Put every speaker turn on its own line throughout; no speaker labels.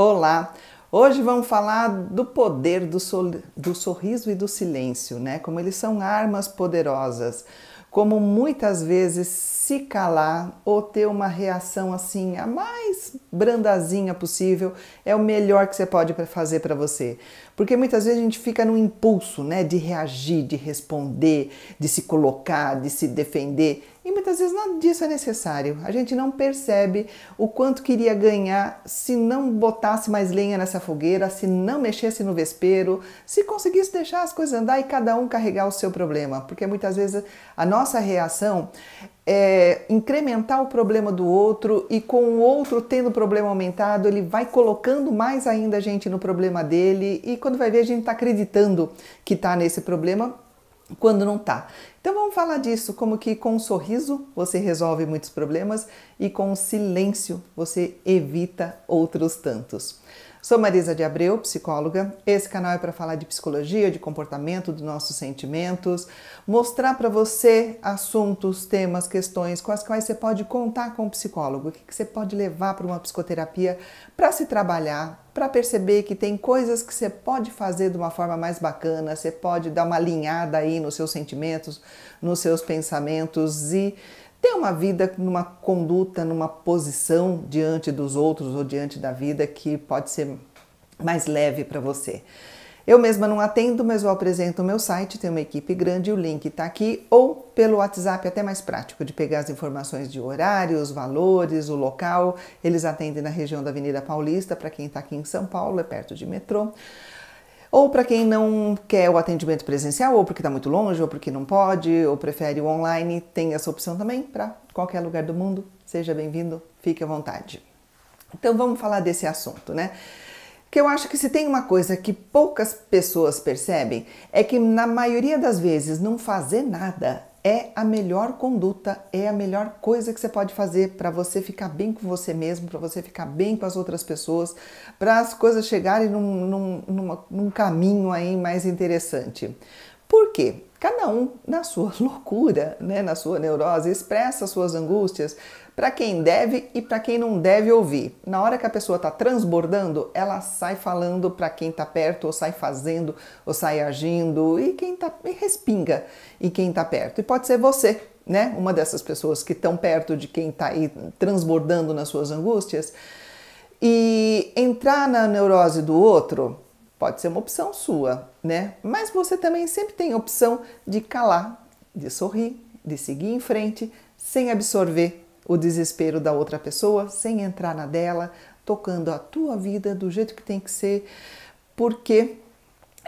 Olá! Hoje vamos falar do poder do, do, sorriso e do silêncio, né? Como eles são armas poderosas. Como muitas vezes se calar ou ter uma reação assim a mais brandazinha possível é o melhor que você pode fazer para você. Porque muitas vezes a gente fica no impulso, né, de reagir, de responder, de se colocar, de se defender muitas vezes nada disso é necessário. A gente não percebe o quanto queria ganhar se não botasse mais lenha nessa fogueira, se não mexesse no vespeiro, se conseguisse deixar as coisas andar e cada um carregar o seu problema. Porque muitas vezes a nossa reação é, incrementar o problema do outro e com o outro tendo o problema aumentado, ele vai colocando mais ainda a gente no problema dele e quando vai ver a gente está acreditando que está nesse problema quando não tá. Então vamos falar disso, como que com um sorriso você resolve muitos problemas e com o um silêncio você evita outros tantos. Sou Marisa de Abreu, psicóloga. Esse canal é para falar de psicologia, de comportamento, dos nossos sentimentos, mostrar para você assuntos, temas, questões com as quais você pode contar com o psicólogo, o que você pode levar para uma psicoterapia para se trabalhar, para perceber que tem coisas que você pode fazer de uma forma mais bacana, você pode dar uma alinhada aí nos seus sentimentos, nos seus pensamentos e ter uma vida numa conduta, numa posição diante dos outros ou diante da vida que pode ser mais leve para você. Eu mesma não atendo, mas eu apresento o meu site, tem uma equipe grande, o link está aqui, ou pelo WhatsApp, até mais prático, de pegar as informações de horários, valores, o local. Eles atendem na região da Avenida Paulista, para quem está aqui em São Paulo, é perto de metrô. Ou para quem não quer o atendimento presencial, ou porque está muito longe, ou porque não pode, ou prefere o online, tem essa opção também para qualquer lugar do mundo. Seja bem-vindo, fique à vontade. Então vamos falar desse assunto, né? Que eu acho que se tem uma coisa que poucas pessoas percebem é que na maioria das vezes não fazer nada é a melhor conduta, é a melhor coisa que você pode fazer para você ficar bem com você mesmo, para você ficar bem com as outras pessoas, para as coisas chegarem num, num, num caminho aí mais interessante. Por quê? Cada um na sua loucura, né, na sua neurose, expressa suas angústias para quem deve e para quem não deve ouvir. Na hora que a pessoa está transbordando, ela sai falando para quem está perto, ou sai fazendo, ou sai agindo, e quem tá, e respinga e quem está perto. E pode ser você, né, uma dessas pessoas que estão perto de quem está aí transbordando nas suas angústias. E entrar na neurose do outro Pode ser uma opção sua, né? Mas você também sempre tem a opção de calar, de sorrir, de seguir em frente, sem absorver o desespero da outra pessoa, sem entrar na dela, tocando a tua vida do jeito que tem que ser, porque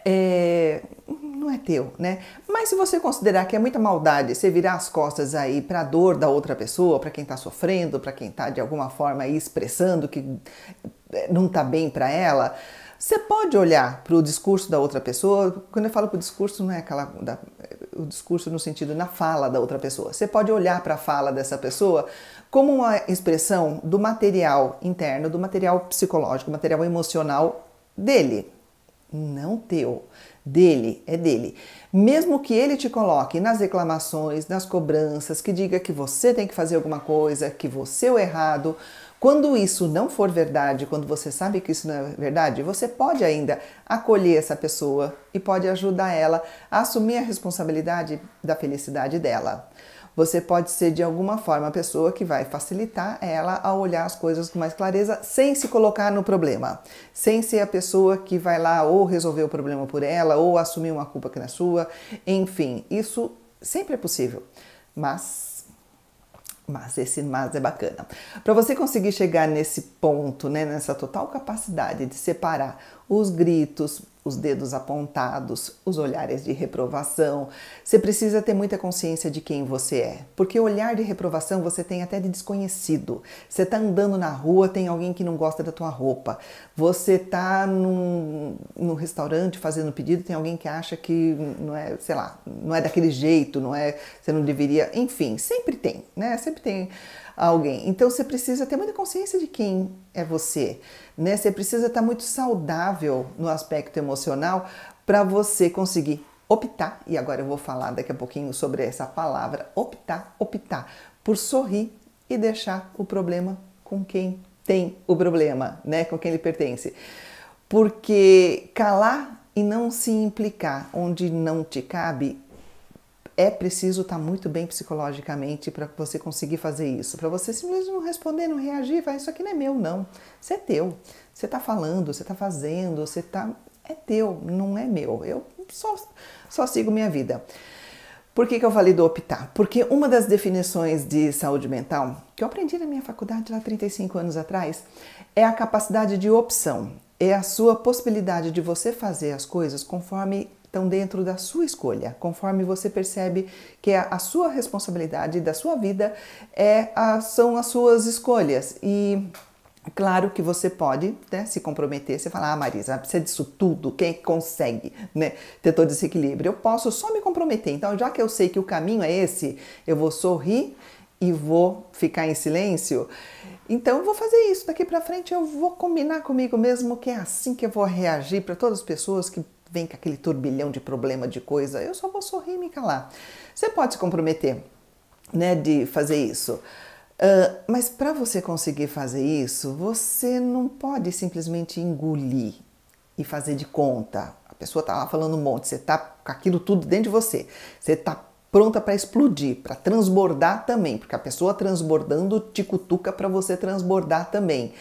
é, não é teu, né? Mas se você considerar que é muita maldade você virar as costas aí para a dor da outra pessoa, para quem está sofrendo, para quem está de alguma forma aí expressando que é, não está bem para ela, você pode olhar para o discurso da outra pessoa, quando eu falo para o discurso, não é aquela, da, o discurso no sentido na fala da outra pessoa. Você pode olhar para a fala dessa pessoa como uma expressão do material interno, do material psicológico, material emocional dele, não teu. Dele, é dele. Mesmo que ele te coloque nas reclamações, nas cobranças, que diga que você tem que fazer alguma coisa, que você é o errado, quando isso não for verdade, quando você sabe que isso não é verdade, você pode ainda acolher essa pessoa e pode ajudar ela a assumir a responsabilidade da felicidade dela. Você pode ser de alguma forma a pessoa que vai facilitar ela a olhar as coisas com mais clareza sem se colocar no problema, sem ser a pessoa que vai lá ou resolver o problema por ela ou assumir uma culpa que não é sua. Enfim, isso sempre é possível, mas mas esse mas é bacana. Para você conseguir chegar nesse ponto, né, nessa total capacidade de separar os gritos os dedos apontados, os olhares de reprovação. Você precisa ter muita consciência de quem você é, porque olhar de reprovação você tem até de desconhecido. Você está andando na rua, tem alguém que não gosta da tua roupa. Você está num, num, restaurante fazendo pedido, tem alguém que acha que não é, sei lá, não é daquele jeito, não é, você não deveria, enfim, sempre tem, né? Sempre tem alguém. Então você precisa ter muita consciência de quem é você, né? Você precisa estar muito saudável no aspecto emocional para você conseguir optar. E agora eu vou falar daqui a pouquinho sobre essa palavra optar, optar por sorrir e deixar o problema com quem tem o problema, né? Com quem ele pertence. Porque calar e não se implicar onde não te cabe é preciso estar tá muito bem psicologicamente para você conseguir fazer isso. Para você simplesmente não responder, não reagir, vai, isso aqui não é meu, não. Isso é teu. Você está falando, você está fazendo, você está. É teu, não é meu. Eu só, só sigo minha vida. Por que, que eu falei do optar? Porque uma das definições de saúde mental, que eu aprendi na minha faculdade lá 35 anos atrás, é a capacidade de opção. É a sua possibilidade de você fazer as coisas conforme estão dentro da sua escolha, conforme você percebe que a, sua responsabilidade da sua vida é a, são as suas escolhas. E Claro que você pode né, se comprometer, você falar, ah, Marisa, precisa disso tudo, quem consegue né, ter todo esse equilíbrio? Eu posso só me comprometer. Então, já que eu sei que o caminho é esse, eu vou sorrir e vou ficar em silêncio. Então, eu vou fazer isso. Daqui para frente, eu vou combinar comigo mesmo que é assim que eu vou reagir para todas as pessoas que vem com aquele turbilhão de problema, de coisa, eu só vou sorrir e me calar. Você pode se comprometer, né, de fazer isso. Uh, mas para você conseguir fazer isso, você não pode simplesmente engolir e fazer de conta. A pessoa tá lá falando um monte, você tá com aquilo tudo dentro de você. Você tá pronta para explodir, para transbordar também, porque a pessoa transbordando te cutuca para você transbordar também.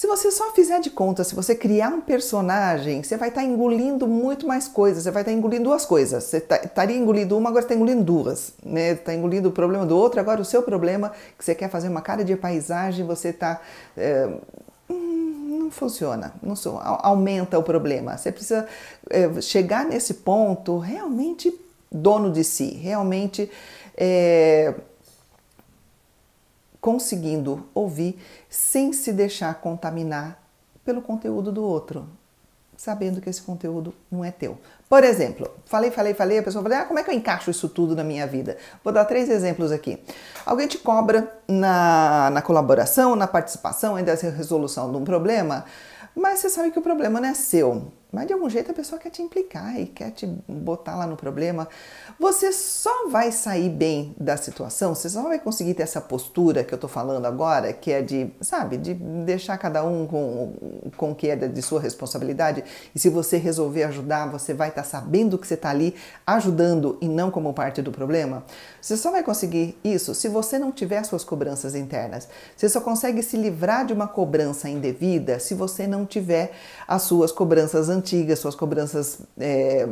Se você só fizer de conta, se você criar um personagem, você vai estar tá engolindo muito mais coisas, você vai estar tá engolindo duas coisas. Você tá, estaria tá, engolindo uma, agora está engolindo duas. Né? Está engolindo o problema do outro, agora o seu problema, que você quer fazer uma cara de paisagem, você está. É, eh, hum, não funciona, não sou, aumenta o problema. Você precisa é, chegar nesse ponto realmente dono de si, realmente. É, conseguindo ouvir sem se deixar contaminar pelo conteúdo do outro, sabendo que esse conteúdo não é teu. Por exemplo, falei, falei, falei, a pessoa falou: ah, como é que eu encaixo isso tudo na minha vida? Vou dar três exemplos aqui. Alguém te cobra na, na colaboração, na participação, ainda na resolução de um problema, mas você sabe que o problema não é seu. Mas de algum jeito a pessoa quer te implicar e quer te botar lá no problema. Você só vai sair bem da situação, você só vai conseguir ter essa postura que eu tô falando agora, que é de, sabe, de deixar cada um com, com o que é de sua responsabilidade. E se você resolver ajudar, você vai estar tá sabendo que você tá ali ajudando e não como parte do problema. Você só vai conseguir isso se você não tiver suas cobranças internas. Você só consegue se livrar de uma cobrança indevida se você não tiver as suas cobranças antigas, suas cobranças é,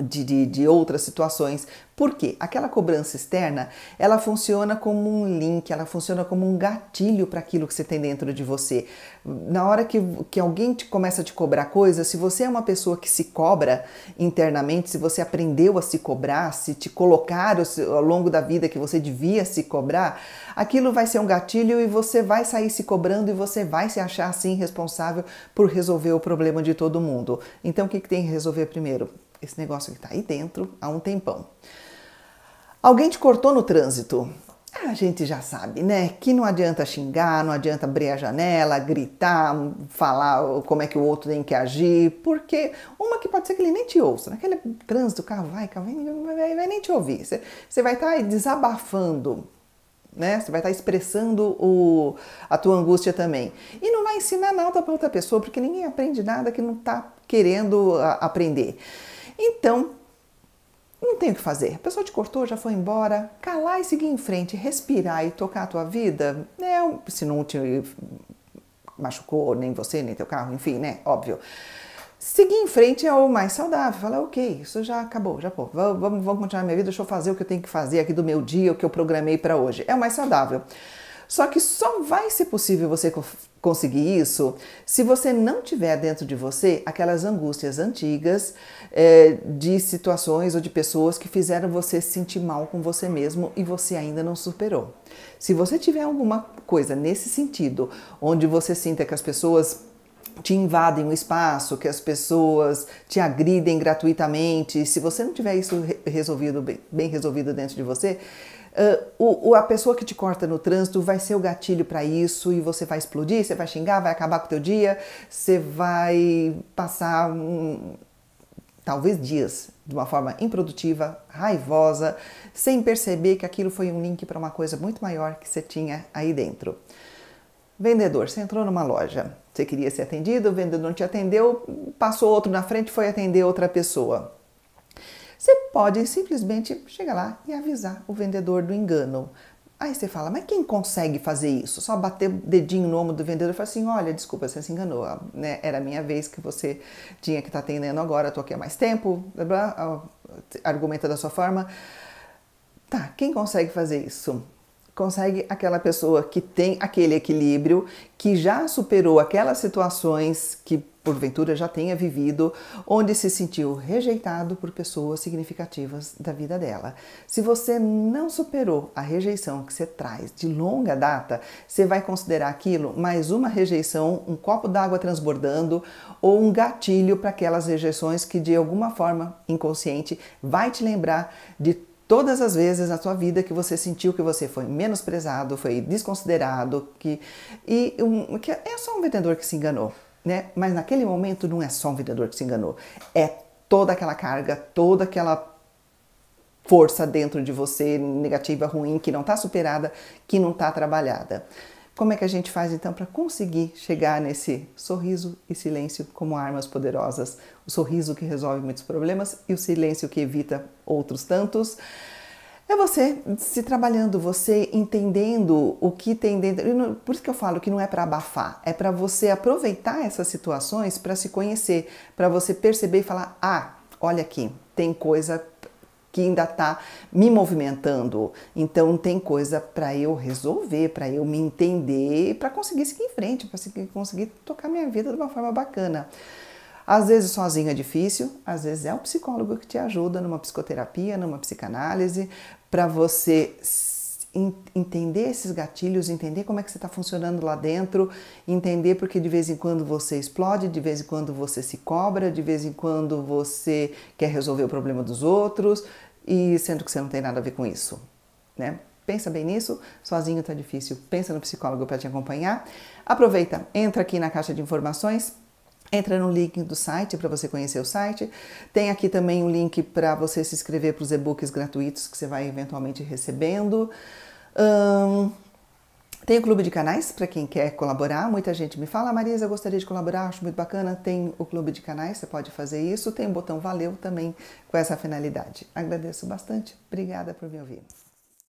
de, de, de, outras situações. Por quê? Aquela cobrança externa, ela funciona como um link, ela funciona como um gatilho para aquilo que você tem dentro de você. Na hora que, que alguém te começa a te cobrar coisas, se você é uma pessoa que se cobra internamente, se você aprendeu a se cobrar, se te colocar ao longo da vida que você devia se cobrar, aquilo vai ser um gatilho e você vai sair se cobrando e você vai se achar assim responsável por resolver o problema de todo mundo. Então o que, que tem que resolver primeiro? esse negócio que tá aí dentro há um tempão. Alguém te cortou no trânsito? A gente já sabe, né? Que não adianta xingar, não adianta abrir a janela, gritar, falar como é que o outro tem que agir, porque uma que pode ser que ele nem te ouça, naquele né? trânsito, o carro vai, carro vai, vai, vai nem te ouvir. Você, vai estar tá desabafando, né? Você vai estar tá expressando o, a tua angústia também. E não vai ensinar nada para outra pessoa, porque ninguém aprende nada que não está querendo ah, aprender. Então, não tem o que fazer. A pessoa te cortou, já foi embora. Calar e seguir em frente, respirar e tocar a tua vida, né? se não te machucou, nem você, nem teu carro, enfim, né? Óbvio. Seguir em frente é o mais saudável. Falar, ok, isso já acabou, já pô, vamos, vamos continuar minha vida, deixa eu fazer o que eu tenho que fazer aqui do meu dia, o que eu programei para hoje. É o mais saudável. Só que só vai ser possível você conseguir isso, se você não tiver dentro de você aquelas angústias antigas é, de situações ou de pessoas que fizeram você se sentir mal com você mesmo e você ainda não superou. Se você tiver alguma coisa nesse sentido, onde você sinta que as pessoas te invadem o espaço, que as pessoas te agridem gratuitamente, se você não tiver isso resolvido bem, bem resolvido dentro de você, Uh, o, o, a pessoa que te corta no trânsito vai ser o gatilho para isso e você vai explodir, você vai xingar, vai acabar com o teu dia, você vai passar um, talvez dias de uma forma improdutiva, raivosa, sem perceber que aquilo foi um link para uma coisa muito maior que você tinha aí dentro. Vendedor, você entrou numa loja, você queria ser atendido, o vendedor não te atendeu, passou outro na frente, foi atender outra pessoa você pode simplesmente chegar lá e avisar o vendedor do engano. Aí você fala, mas quem consegue fazer isso? Só bater o dedinho no ombro do vendedor e falar assim: olha, desculpa, você se enganou, né? era a minha vez que você tinha que estar tá atendendo agora, estou aqui há mais tempo, blá, blá, argumenta da sua forma. Tá, quem consegue fazer isso? Consegue aquela pessoa que tem aquele equilíbrio, que já superou aquelas situações que porventura já tenha vivido, onde se sentiu rejeitado por pessoas significativas da vida dela. Se você não superou a rejeição que você traz de longa data, você vai considerar aquilo mais uma rejeição, um copo d'água transbordando ou um gatilho para aquelas rejeições que de alguma forma inconsciente vai te lembrar de todas as vezes na sua vida que você sentiu que você foi menosprezado, foi desconsiderado, que e um, que é só um vendedor que se enganou né? Mas naquele momento não é só um vendedor que se enganou, é toda aquela carga, toda aquela força dentro de você negativa, ruim, que não está superada, que não está trabalhada. Como é que a gente faz então para conseguir chegar nesse sorriso e silêncio como armas poderosas? O sorriso que resolve muitos problemas e o silêncio que evita outros tantos. É você se trabalhando, você entendendo o que tem dentro. Por isso que eu falo que não é para abafar, é para você aproveitar essas situações para se conhecer, para você perceber e falar: ah, olha aqui, tem coisa que ainda está me movimentando. Então tem coisa para eu resolver, para eu me entender, para conseguir seguir em frente, para conseguir tocar minha vida de uma forma bacana. Às vezes sozinho é difícil, às vezes é o psicólogo que te ajuda numa psicoterapia, numa psicanálise, para você entender esses gatilhos, entender como é que você está funcionando lá dentro, entender porque de vez em quando você explode, de vez em quando você se cobra, de vez em quando você quer resolver o problema dos outros e sendo que você não tem nada a ver com isso, né? Pensa bem nisso, sozinho está difícil. Pensa no psicólogo para te acompanhar. Aproveita, entra aqui na caixa de informações, Entra no link do site para você conhecer o site. Tem aqui também o um link para você se inscrever para os e-books gratuitos que você vai eventualmente recebendo. Um, tem o clube de canais para quem quer colaborar. Muita gente me fala, Marisa, eu gostaria de colaborar, acho muito bacana. Tem o clube de canais, você pode fazer isso. Tem o botão valeu também com essa finalidade. Agradeço bastante. Obrigada por me ouvir.